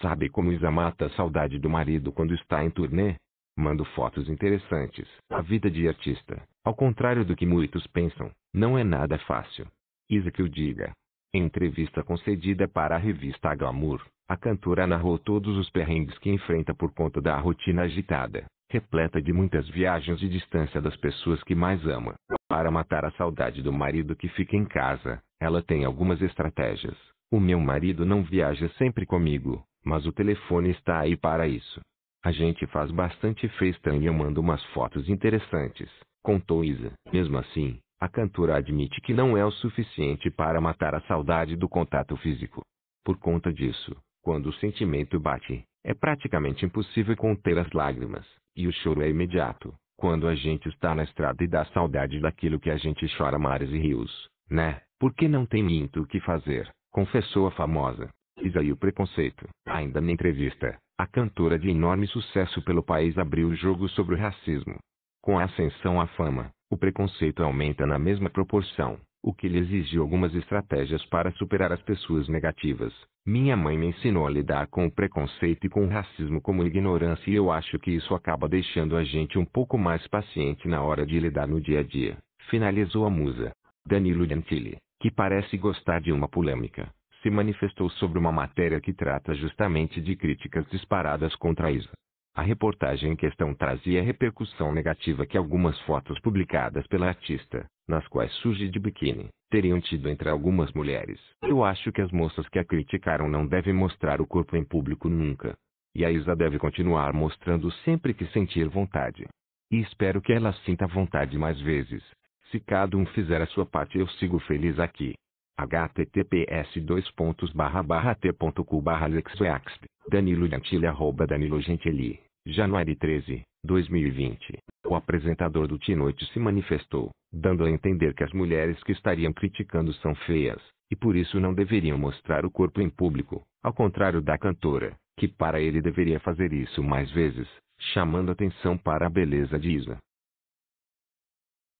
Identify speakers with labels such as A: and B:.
A: Sabe como Isa mata a saudade do marido quando está em turnê? Mando fotos interessantes. A vida de artista, ao contrário do que muitos pensam, não é nada fácil. Isa que o diga. Em entrevista concedida para a revista Glamour, a cantora narrou todos os perrengues que enfrenta por conta da rotina agitada, repleta de muitas viagens e distância das pessoas que mais ama. Para matar a saudade do marido que fica em casa, ela tem algumas estratégias. O meu marido não viaja sempre comigo, mas o telefone está aí para isso. A gente faz bastante festa e eu mando umas fotos interessantes, contou Isa. Mesmo assim, a cantora admite que não é o suficiente para matar a saudade do contato físico. Por conta disso, quando o sentimento bate, é praticamente impossível conter as lágrimas, e o choro é imediato, quando a gente está na estrada e dá saudade daquilo que a gente chora mares e rios, né? Porque não tem muito o que fazer, confessou a famosa. Isaí o preconceito. Ainda na entrevista, a cantora de enorme sucesso pelo país abriu o jogo sobre o racismo. Com a ascensão à fama, o preconceito aumenta na mesma proporção, o que lhe exigiu algumas estratégias para superar as pessoas negativas. Minha mãe me ensinou a lidar com o preconceito e com o racismo como ignorância e eu acho que isso acaba deixando a gente um pouco mais paciente na hora de lidar no dia a dia, finalizou a musa. Danilo Gentili, que parece gostar de uma polêmica, se manifestou sobre uma matéria que trata justamente de críticas disparadas contra a ISA. A reportagem em questão trazia a repercussão negativa que algumas fotos publicadas pela artista, nas quais surge de biquíni, teriam tido entre algumas mulheres. Eu acho que as moças que a criticaram não devem mostrar o corpo em público nunca. E a Isa deve continuar mostrando sempre que sentir vontade. E espero que ela sinta vontade mais vezes. Se cada um fizer a sua parte, eu sigo feliz aqui https dois pontos barra barra t.cu barra alexoexp, Danilo Gentili arroba Danilo Gentili, Januário 13, 2020. O apresentador do Tinoite se manifestou, dando a entender que as mulheres que estariam criticando são feias, e por isso não deveriam mostrar o corpo em público, ao contrário da cantora, que para ele deveria fazer isso mais vezes, chamando atenção para a beleza de Isa.